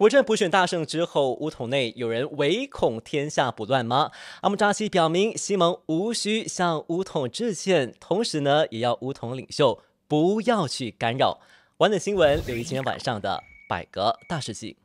国政补选大胜之后，乌统内有人唯恐天下不乱吗？阿姆扎西表明，西蒙无需向乌统致歉，同时呢，也要乌统领袖不要去干扰。完整新闻，留意今天晚上的《百格大事记。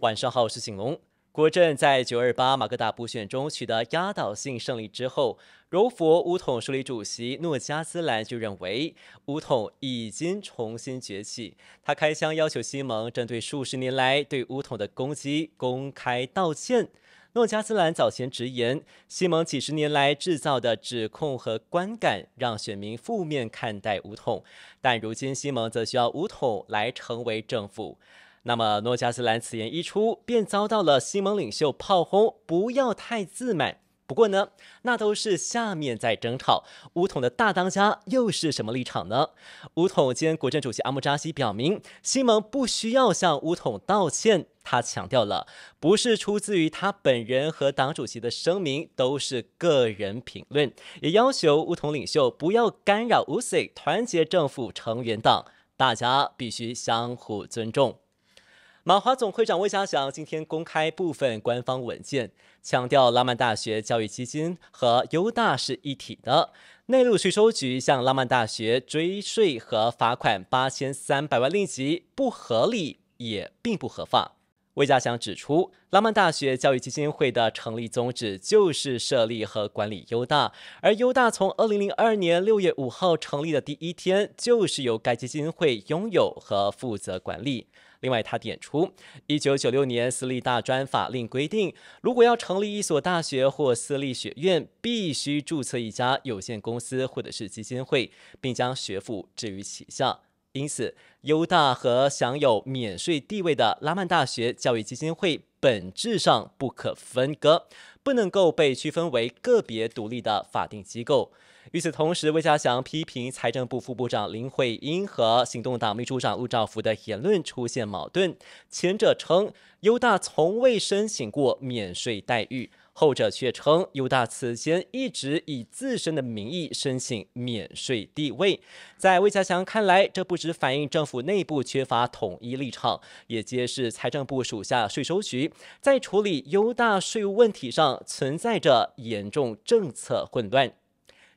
晚上好，我是景龙。国阵在九二八马格达补选中取得压倒性胜利之后，柔佛五统枢理主席诺加斯兰就认为五统已经重新崛起。他开枪要求西蒙针对数十年来对五统的攻击公开道歉。诺加斯兰早前直言，西蒙几十年来制造的指控和观感让选民负面看待五统，但如今西蒙则需要五统来成为政府。那么，诺加斯兰此言一出，便遭到了西盟领袖炮轰。不要太自满。不过呢，那都是下面在争吵。乌统的大当家又是什么立场呢？乌统兼国政主席阿木扎西表明，西盟不需要向乌统道歉。他强调了，不是出自于他本人和党主席的声明，都是个人评论。也要求乌统领袖不要干扰乌塞团结政府成员党，大家必须相互尊重。马华总会长魏家祥今天公开部分官方文件，强调拉曼大学教育基金和优大是一体的。内陆税收局向拉曼大学追税和罚款八千三百万令吉不合理，也并不合法。魏家祥指出，拉曼大学教育基金会的成立宗旨就是设立和管理优大，而优大从二零零二年六月五号成立的第一天，就是由该基金会拥有和负责管理。另外，他点出，一九九六年私立大专法令规定，如果要成立一所大学或私立学院，必须注册一家有限公司或者是基金会，并将学府置于其下。因此，优大和享有免税地位的拉曼大学教育基金会本质上不可分割，不能够被区分为个别独立的法定机构。与此同时，魏家祥批评财政部副部长林慧英和行动党秘书长陆兆福的言论出现矛盾。前者称优大从未申请过免税待遇，后者却称优大此前一直以自身的名义申请免税地位。在魏家祥看来，这不只反映政府内部缺乏统一立场，也揭示财政部属下税收局在处理优大税务问题上存在着严重政策混乱。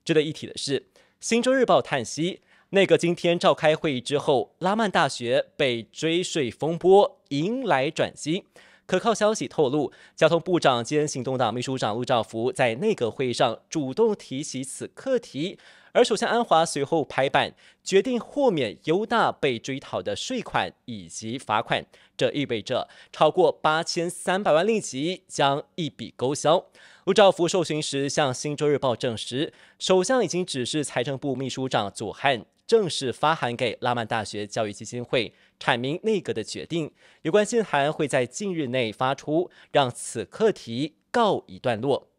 值得一提的是，《新洲日报》叹息，那个今天召开会议之后，拉曼大学被追税风波迎来转机。可靠消息透露，交通部长兼行动党秘书长陆兆福在内阁会议上主动提起此课题，而首相安华随后拍板决定豁免优大被追讨的税款以及罚款，这意味着超过八千三百万令吉将一笔勾销。陆兆福受询时向《星洲日报》证实，首相已经指示财政部秘书长左汉。正式发函给拉曼大学教育基金会，阐明内阁的决定。有关信函会在近日内发出，让此课题告一段落。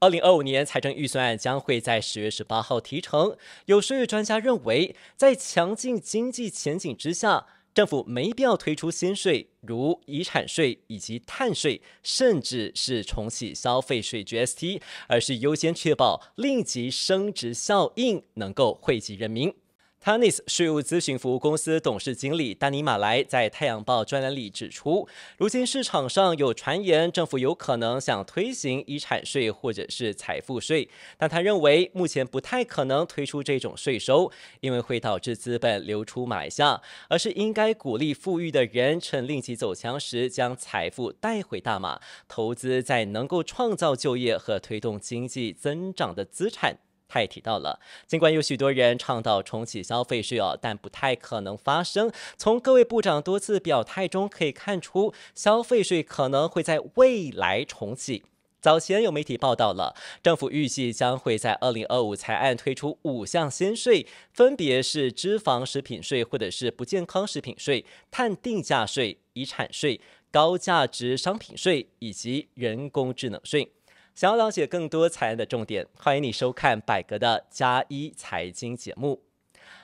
二零二五年财政预算案将会在十月十八号提成。有税务专家认为，在强劲经济前景之下。政府没必要推出新税，如遗产税以及碳税，甚至是重启消费税 g ST，而是优先确保令即升值效应能够惠及人民。t a n i s 税务咨询服务公司董事经理丹尼马来在《太阳报》专栏里指出，如今市场上有传言，政府有可能想推行遗产税或者是财富税，但他认为目前不太可能推出这种税收，因为会导致资本流出马下，而是应该鼓励富裕的人趁令其走强时将财富带回大马，投资在能够创造就业和推动经济增长的资产。他也提到了，尽管有许多人倡导重启消费税，但不太可能发生。从各位部长多次表态中可以看出，消费税可能会在未来重启。早前有媒体报道了，政府预计将会在2025财年推出五项新税，分别是脂肪食品税，或者是不健康食品税、碳定价税、遗产税、高价值商品税以及人工智能税。想要了解更多财经的重点，欢迎你收看百格的加一财经节目。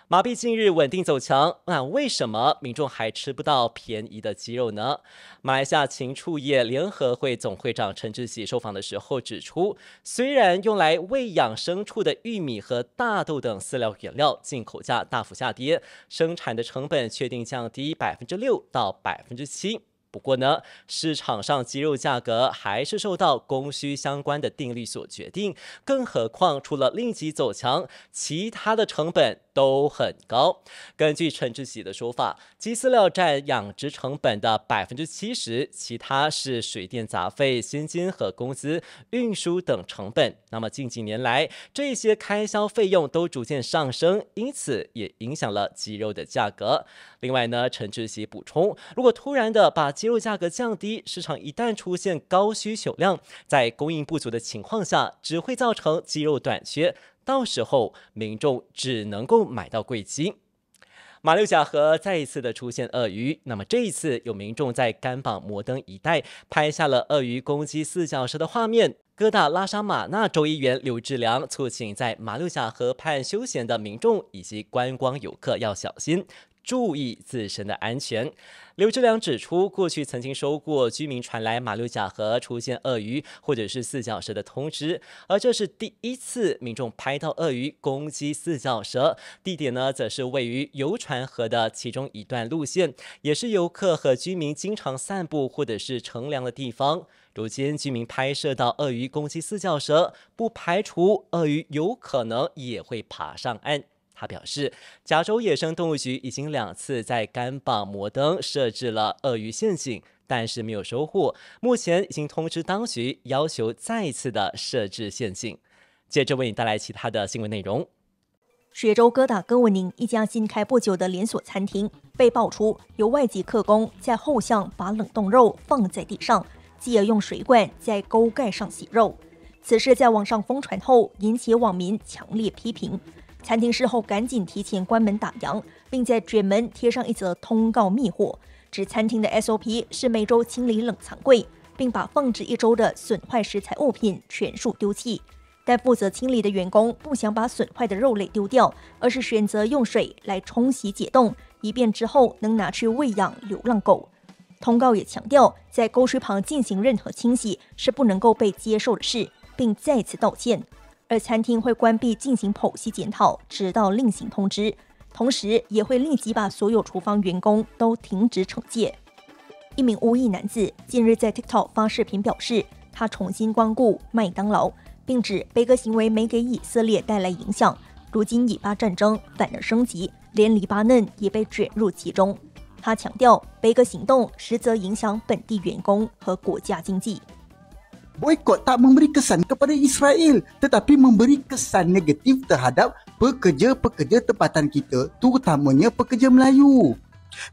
马币近日稳定走强，那为什么民众还吃不到便宜的鸡肉呢？马来西亚禽畜业联合会总会长陈志喜受访的时候指出，虽然用来喂养牲畜的玉米和大豆等饲料原料进口价大幅下跌，生产的成本确定降低百分之六到百分之七。不过呢，市场上鸡肉价格还是受到供需相关的定律所决定。更何况，除了令鸡走强，其他的成本都很高。根据陈志喜的说法，鸡饲料占养殖成本的百分之七十，其他是水电杂费、薪金和工资、运输等成本。那么近几年来，这些开销费用都逐渐上升，因此也影响了鸡肉的价格。另外呢，陈志喜补充，如果突然的把鸡鸡肉价格降低，市场一旦出现高需求量，在供应不足的情况下，只会造成鸡肉短缺。到时候，民众只能够买到贵鸡。马六甲河再一次的出现鳄鱼，那么这一次有民众在甘榜摩登一带拍下了鳄鱼攻击四脚蛇的画面。哥大拉沙马纳州议员刘志良促请在马六甲河畔休闲的民众以及观光游客要小心。注意自身的安全。刘志良指出，过去曾经收过居民传来马六甲河出现鳄鱼或者是四脚蛇的通知，而这是第一次民众拍到鳄鱼攻击四脚蛇。地点呢，则是位于游船河的其中一段路线，也是游客和居民经常散步或者是乘凉的地方。如今居民拍摄到鳄鱼攻击四脚蛇，不排除鳄鱼有可能也会爬上岸。他表示，加州野生动物局已经两次在甘榜摩登设置了鳄鱼陷阱，但是没有收获。目前已经通知当局要求再次的设置陷阱。接着为你带来其他的新闻内容。雪州哥瘩哥文宁一家新开不久的连锁餐厅被爆出有外籍客工在后巷把冷冻肉放在地上，继而用水罐在沟盖上洗肉。此事在网上疯传后，引起网民强烈批评。餐厅事后赶紧提前关门打烊，并在卷门贴上一则通告密火，指餐厅的 SOP 是每周清理冷藏柜，并把放置一周的损坏食材物品全数丢弃。但负责清理的员工不想把损坏的肉类丢掉，而是选择用水来冲洗解冻，以便之后能拿去喂养流浪狗。通告也强调，在沟水旁进行任何清洗是不能够被接受的事，并再次道歉。而餐厅会关闭进行剖析检讨，直到另行通知。同时，也会立即把所有厨房员工都停止惩戒。一名无意男子近日在 TikTok 发视频表示，他重新光顾麦当劳，并指贝戈行为没给以色列带来影响。如今以巴战争反而升级，连黎巴嫩也被卷入其中。他强调，贝戈行动实则影响本地员工和国家经济。boikot tak memberi kesan kepada Israel tetapi memberi kesan negatif terhadap pekerja-pekerja tempatan kita terutamanya pekerja Melayu.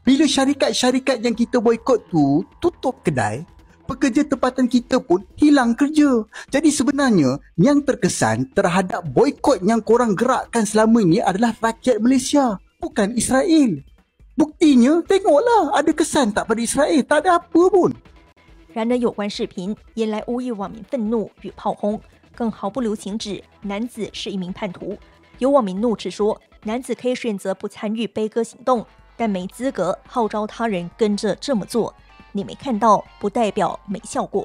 Bila syarikat-syarikat yang kita boikot tu tutup kedai, pekerja tempatan kita pun hilang kerja. Jadi sebenarnya yang terkesan terhadap boikot yang korang gerakkan selama ini adalah rakyat Malaysia, bukan Israel. Buktinya, tengoklah ada kesan tak pada Israel, tak ada apa pun. 然，而，有关视频引来无裔网民愤怒与炮轰，更毫不留情指男子是一名叛徒。有网民怒斥说：“男子可以选择不参与悲歌行动，但没资格号召他人跟着这么做。”你没看到，不代表没效果。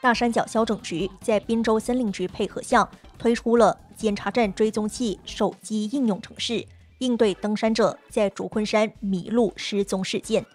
大山脚消整局在滨州森林局配合下，推出了检查站追踪器手机应用程式，应对登山者在竹昆山迷路失踪事件。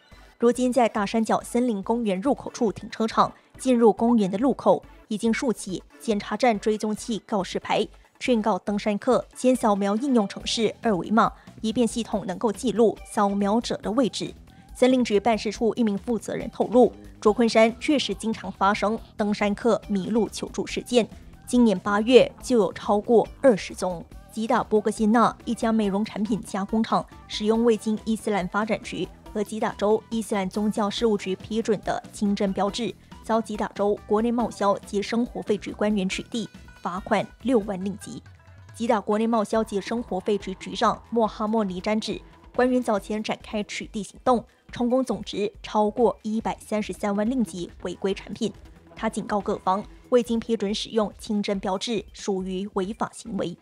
如今，在大山脚森林公园入口处停车场进入公园的路口，已经竖起检查站追踪器告示牌，劝告登山客先扫描应用程式二维码，以便系统能够记录扫描者的位置。森林局办事处一名负责人透露，卓昆山确实经常发生登山客迷路求助事件，今年八月就有超过二十宗。吉达波格辛纳一家美容产品加工厂使用未经伊斯兰发展局。和吉打州伊斯兰宗教事务局批准的清真标志遭吉打州国内贸销及生活费局官员取缔，罚款六万令吉。吉打国内贸销及生活费局局长莫哈默尼詹指，官员早前展开取缔行动，成功总值超过一百三十三万令吉违规产品。他警告各方，未经批准使用清真标志属于违法行为。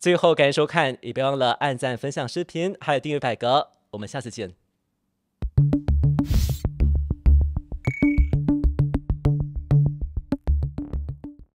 最后，感谢收看，也别忘了按赞、分享视频，还有订阅百格。我们下次见。